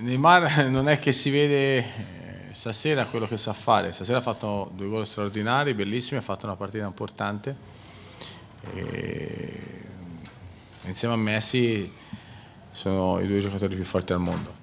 Neymar non è che si vede eh, stasera quello che sa fare, stasera ha fatto due gol straordinari, bellissimi, ha fatto una partita importante. E insieme a Messi sono i due giocatori più forti al mondo.